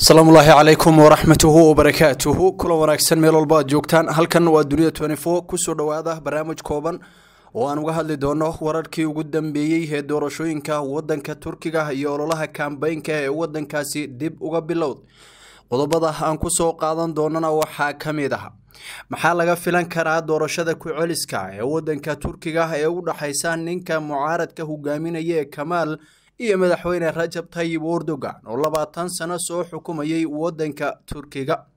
asalaamullaahi calaykum waraxmatuhu wabarakaatuhu kulan wanaagsan meel walba aad joogtaan halkan waa dunida kusoo dhowaada barnaamij kooban oo aan uga hadli doono wararkii ugu dambeeyey ee doorashooyinka wadanka turkiga iyo ololaha kaambeynka ee wadankaasi dib uga bilowd qodobada aan kusoo qaadan doonana waxaa ka mid ah maxaa laga filan karaa doorashada ku-celiska ee wadanka turkiga ee u dhexaysa ninka mucaaradka hogaaminaya ee kamaal iyo madaxweyne rajab tayib erdogan oo labaatan sano soo xukumayay wadanka turkiga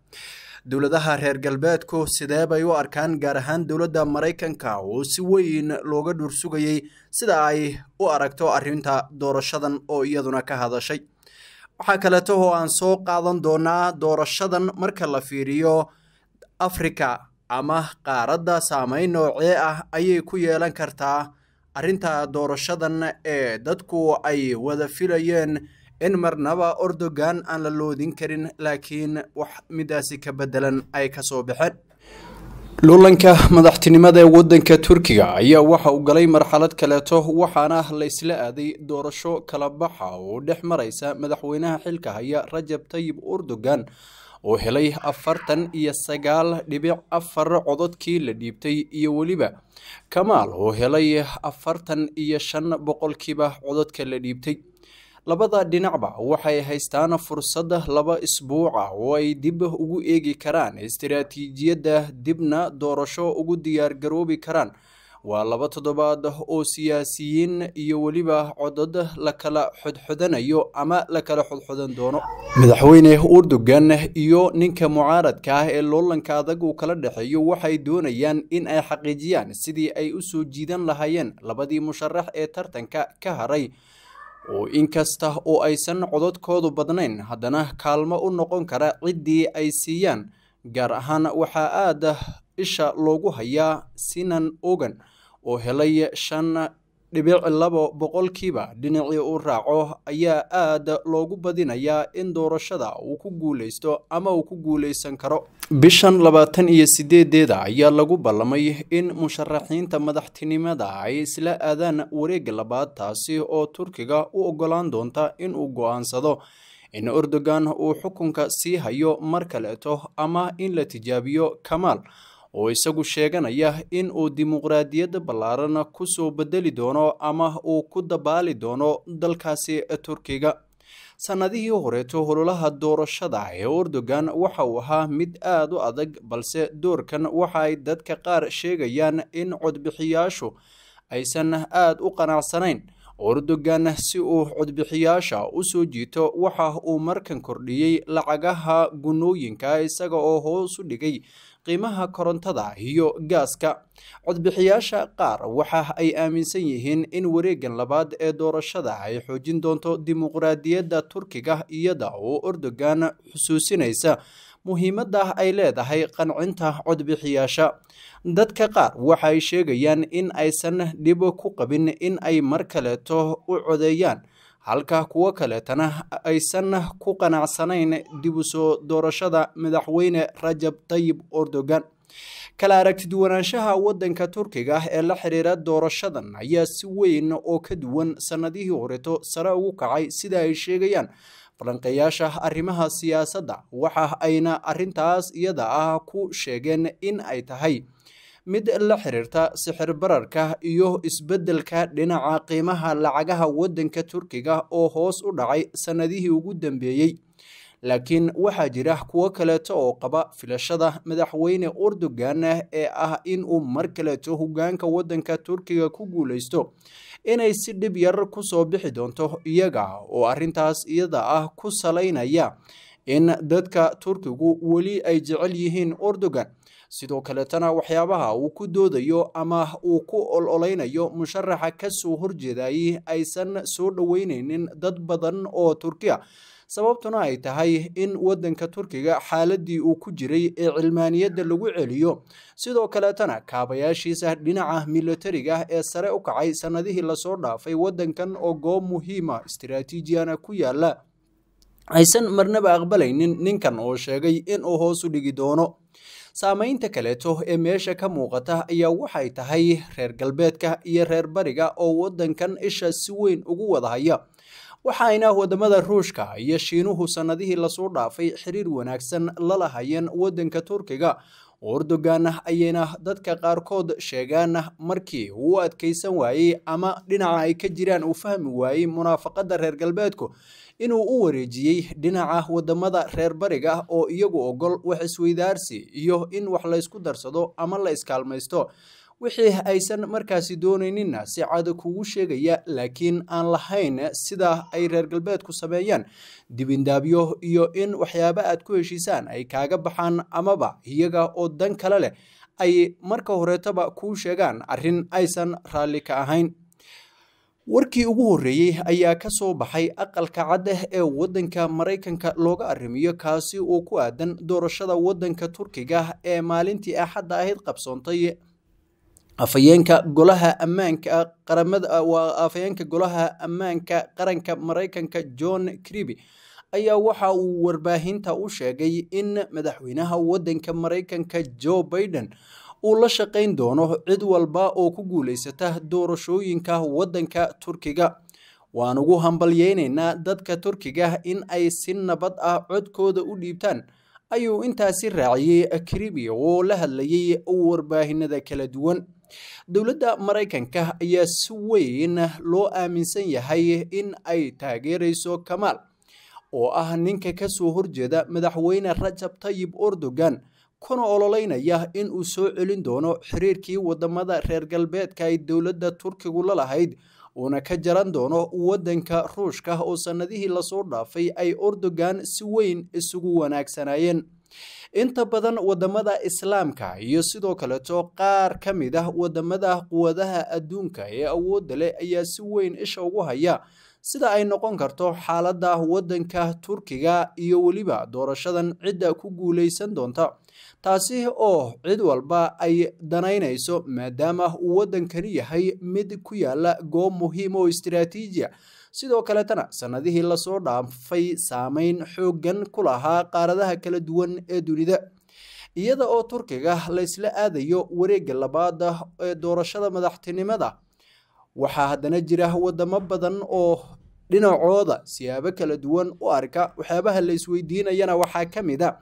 dowladaha reer galbeedku sidee bay u arkaan gaar ahaan dowladda maraykanka oo si weyn looga dhuursugayay sida ay u aragto arrinta doorashadan oo iyaduna ka hadashay waxaa kaleeto oo aan soo qaadan doonaa doorashadan marka la fiiriyo afrika ama qaaradda saameyn noocee ah ayay ku yeelan kartaa arrinta doorashadan ee dadku ay wada filayeen in marnaba ordogan aan la loodin karin laakiin wax midaasi ka bedelan ay ka soo baxeen luulanka madaxtinimada ee waddanka turkiga ayaa waxa uu galay marxalad kaleeto waxaana la isla aaday doorasho kala baxa oo dhex maraysa madaxweynaha xilka haya rajab tayib erdogan oo helay afartan iyo sagaal dhibic afar codadkii la dhiibtay iyo weliba kamaal oo helay afartan iyo shan boqolkiiba cododka la dhiibtay labada dhinacba waxay haystaan fursad laba isbuuca ah oo ay dib ugu eegi karaan istaraatiijiyadda dibna doorasho ugu diyaargaroobi karaan waa laba toddobaad oo siyaasiyiin iyo weliba codod la kala xodxodanayo ama la kala xodxodan doono madaxweyne urdugan iyo ninka mucaaradka ah ee loolanka adag uu kala dhexeeyo waxay doonayaan in ay xaqiijiyaan sidii ay u soo jiidan lahaayeen labadii musharax ee tartanka ka haray oo inkasta oo aysan codadkoodu badnayn haddana kaalmo u noqon kara ciddii ay siiyaan gaar ahaan waxaa aada isha loogu hayaa sinan ogan oo helay shan dhibic labo boqolkiiba dhinacii uu raaco ayaa aad loogu badinayaa in doorashada uu ku guuleysto ama uu ku guuleysan karo bishan labaatan iyo sideedeeda ayaa lagu ballamay in musharaxiinta madaxtinimada ay isla aadaan wareega labaad taasi oo turkiga u ogolaan doonta in uu go'aansado in erdogan uu xukunka sii hayo mar kaleeto ama in la tijaabiyo kamaal oo isagu sheeganaya in uu dimuqraadiyadda ballaaran ku soo bedeli doono ama uu ku dabaali doono dalkaasi turkiga sannadihii horeeto hololaha doorashada ee erdogan waxa uu ahaa mid aad u adag balse doorkan waxa ay dadka qaar sheegayaan in codbixiyaashu aysan aad u qanacsanayn erdogan si uu codbixiyaasha u soo jiito waxa uu markan kordhiyey lacagaha gunooyinka isaga oo hoos u dhigay qiimaha korontada iyo gaaska codbixiyaasha qaar waxa ay aaminsan yihiin in wareegan labaad ee doorashada ay xoojin doonto dimuqraadiyadda turkiga iyada oo erdogan xusuusinaysa muhiimadda ay leedahay qancinta codbixiyaasha dadka qaar waxay sheegayaan in aysan dhib ku qabin in ay mar kaleeto u codeeyaan halka kuwo kaleetana aysan ku qanacsanayn dib u soo doorashada madaxweyne rajab tayib erdogan kala aragti duwanaanshaha wadanka turkiga ee la xiriira doorashadan ayaa si weyn oo ka duwan sanadihii horeto sare ugu kacay sida ay sheegayaan falanqeeyaasha arrimaha siyaasadda waxa ayna arintaas iyada ah ku sheegeen in ay tahay mid la xiriirta sixir bararka iyo isbeddelka dhinaca qiimaha lacagaha waddanka turkiga oo hoos u dhacay sannadihii ugu dambeeyey laakiin waxaa jira kuwo kaleeto oo qaba filashada madaxweyne urdogan ee ah in uu mar kaleeto hogaanka waddanka turkiga ku guulaysto inay si dhib yar ku soo bixi doonto iyaga oo arrintaas iyada ah ku salaynaya in dadka turkigu weli ay jecel yihiin erdogan sidoo kaletana waxyaabaha uu ku doodayo ama uu ku ololeynayo musharaxa kasoo horjeedayey aysan soo dhoweyneynin dad badan oo turkiya sababtuna ay tahay in waddanka turkiga xaaladii uu ku jiray ee cilmaaniyadda lagu celiyo sidoo kaletana kaabayaashiisa dhinaca milatariga ee sare u kacay sannadihii lasoo dhaafay wadankan oo goob muhiima istaraatiijiyana ku yaala aysan marnaba aqbalaynin ninkan oo sheegay inuu hoos u dhigi doono saamaynta kaleeto ee meesha ka muuqata ayaa waxay tahay reer galbeedka iyo reer bariga oo waddankan isha si weyn ugu wada haya waxayna waddamada ruushka iyo shiinuhu sannadihii lasoo dhaafay xiriir wanaagsan la lahayeen waddanka turkiga oordogaanah ayayna dadka qaarkood sheegaan markii uu adkaysan waayey ama dhinaca ay ka jiraan uu fahmi waayey munaafaqada reer galbeedku inuu u wareejiyey dhinaca wadamada reer bariga oo iyagu ogol wax isweydaarsi iyo in wax laysku darsado ama la iskaalmaysto wixii aysan markaasi doonaynina si cad kuugu sheegaya laakiin aan lahayn sida ay reer galbeedku sameeyaan dibindaabyo iyo in waxyaabo aad ku heshiisaan ay kaaga baxaan amaba iyaga oo dan kale leh ay marka horeetaba kuu sheegaan arrin aysan raalli ka ahayn warkii ugu horreeyey ayaa ka soo baxay aqalka cadda ee waddanka maraykanka looga arrimiyo kaasi oo ku aadan doorashada waddanka turkiga ee maalintii axadda ahayd qabsoontay afhayeenka golaha ammaanka qaramada ah, waa afhayeenka golaha ammaanka qaranka maraykanka john kriby ayaa waxa uu warbaahinta u sheegay in madaxweynaha wadanka maraykanka jo biden uu la shaqayn doono cid walba oo ku guulaysata doorashooyinka wadanka turkiga waan ugu hambalyeynaynaa dadka turkiga in ay si nabad ah codkooda u dhiibtaan ayuu intaasi raaciyey kribi oo la hadlayay warbaahinada kala duwan dowladda maraykanka ayaa si weyn loo aaminsan yahay in ay taageerayso kamaal oo ah ninka kasoo horjeeda madaxweyne rajab tayib erdogan kuna ololeynaya in uu soo celin doono xiriirkii wadamada reer galbeedka ay dowladda turkigu la lahayd uuna ka jaran doono wadanka ruushka oo sannadihii lasoo dhaafay ay erdogan si weyn isugu wanaagsanaayeen inta badan wadamada islaamka iyo sidoo kaleto qaar ka mid ah wadamada quwadaha adduunka ee awoodda leh ayaa si weyn isha ugu haya sida ay noqon karto xaalada wadanka turkiga iyo weliba doorashadan cidda ku guulaysan doonta taasi oo cid walba ay danaynayso maadaama uu waddankani yahay mid ku yaalla goob muhiim oo ah istiraatiiji sidoo kaletana sannadihii lasoo dhaafay saameyn xooggan ku lahaa qaaradaha kala duwan ee dunida iyada oo turkiga laysla aadayo wareegga labaad ee doorashada madaxtinimada waxaa haddana jira wadamo badan oo dhinacooda siyaabo kala duwan u arka waxyaabaha la isweydiinayana waxaa ka mid a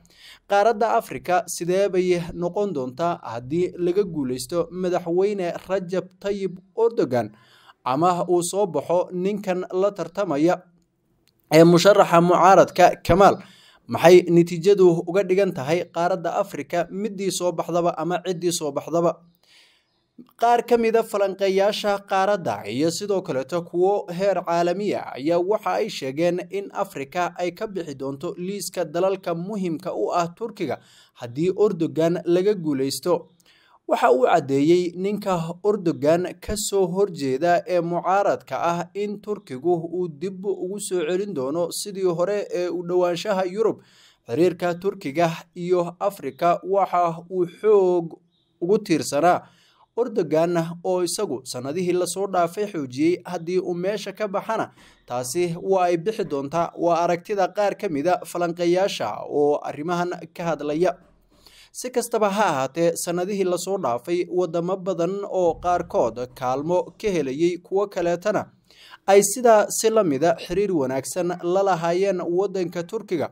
qaaradda afrika sidee bay noqon doontaa haddii laga guulaysto madaxweyne rajab tayib erdogan ama uu soo baxo ninkan la tartamaya ee musharaxa mucaaradka kamaal maxay natiijadu uga dhigan tahay qaaradda afrika middii soo baxdaba ama ciddii soo baxdaba qaar ka mida falanqeeyaasha qaaradda iyo sidoo kaleeto kuwo heer caalamiya ayaa waxa ay sheegeen in afrika ay ka bixi doonto liiska dalalka muhimka u ah turkiga haddii ordogan laga guulaysto waxa uu caddeeyey ninka Erdogan ka soo horjeeda ee mucaaradka ah in Turkigu uu dib ugu soo celin doono sidii hore ee u dhowaanshaha Yurub xiriirka Turkiga iyo Afrika waxa uu xoog ugu tiirsanaa Erdogan oo isagu sannadihii lasoo dhaafay xoojiyey haddii uu meesha ka baxana taasi waa ay bixi doontaa waa aragtida qaar ka mida ah falanqeeyaasha oo arrimahan ka hadlaya si kastaba ha ahaatee sannadihii lasoo dhaafay wadamo badan oo qaarkood kaalmo ka helayay kuwo kaleetana ay sidaa si la mida xiriir wanaagsan la lahaayeen waddanka turkiga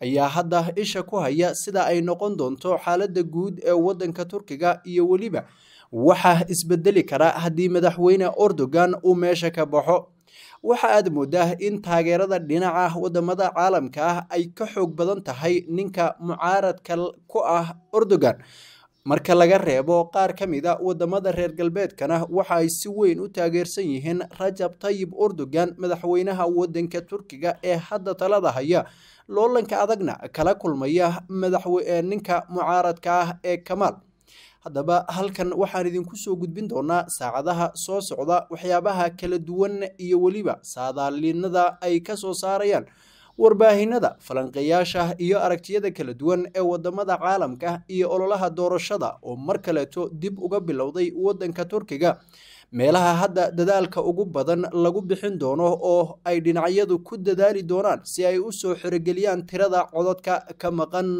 ayaa hadda isha ku haya sida ay noqon doonto xaaladda guud ee waddanka turkiga iyo weliba waxaa isbedeli kara haddii madaxweyne erdogan uu meesha ka baxo waxa aad moodaa in taageerada dhinaca wadamada caalamka ah ay ka xoog badan tahay ninka mucaaradka ku ah erdogan marka laga reebo qaar ka mid a ah wadamada reer galbeedkana waxa ay si weyn u taageersan yihiin rajab tayib erdogan madaxweynaha wadanka turkiga ee hadda talada haya loolanka adagna kala kulmaya ninka mucaaradka ah ee kamaal haddaba halkan waxaan idinku soo gudbin doonaa saacadaha soo socda waxyaabaha kala duwan iyo weliba saadaalinada ay ka soo saarayaan warbaahinada falanqeeyaasha iyo aragtiyada kala duwan ee wadamada caalamka iyo ololaha doorashada oo mar kaleeto dib uga bilowday wadanka turkiga meelaha hadda dadaalka ugu badan lagu bixin doono oo ay dhinacyadu ku dadaali doonaan si ay u soo xorogeliyaan tirada codadka ka maqan